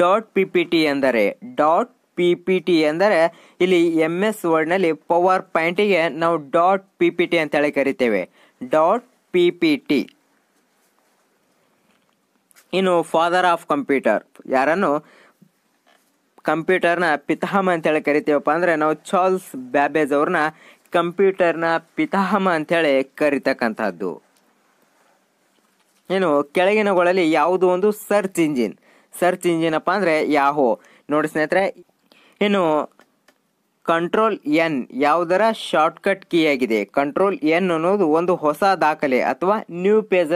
dot P P T ಎಂದರೆ dot P P T ಎಂದರೆ ಇಲ್ಲಿ ಎಮ್ ಎಸ್ ವರ್ಡ್ನಲ್ಲಿ ಪವರ್ ಪಾಯಿಂಟಿಗೆ ನಾವು ಡಾಟ್ ಪಿ ಪಿ ಟಿ ಅಂತೇಳಿ ಕರಿತೇವೆ ಡಾಟ್ ಪಿ ಪಿ ಟಿ ಇನ್ನು ಫಾದರ್ ಆಫ್ ಕಂಪ್ಯೂಟರ್ ಯಾರನ್ನು ಕಂಪ್ಯೂಟರ್ನ ಪಿತಾಮ ಅಂತೇಳಿ ಕರಿತೀವಪ್ಪ ಅಂದರೆ ನಾವು ಚಾರ್ಲ್ಸ್ ಬ್ಯಾಬೇಜ್ ಅವ್ರನ್ನ ಕಂಪ್ಯೂಟರ್ನ ಪಿತಾಮ ಅಂತೇಳಿ ಕರಿತಕ್ಕಂಥದ್ದು ಏನು ಕೆಳಗಿನಗಳಲ್ಲಿ ಯಾವುದು ಒಂದು ಸರ್ಚ್ ಇಂಜಿನ್ ಸರ್ಚ್ ಇಂಜಿನಪ್ಪ ಅಂದರೆ ಯಾಹೋ ನೋಡಿ ಸ್ನೇಹಿತರೆ ಇನ್ನು ಕಂಟ್ರೋಲ್ ಎನ್ ಯಾವುದರ ಶಾರ್ಟ್ಕಟ್ ಕೀ ಆಗಿದೆ ಕಂಟ್ರೋಲ್ ಎನ್ ಅನ್ನೋದು ಒಂದು ಹೊಸ ದಾಖಲೆ ಅಥವಾ ನ್ಯೂ ಪೇಜ್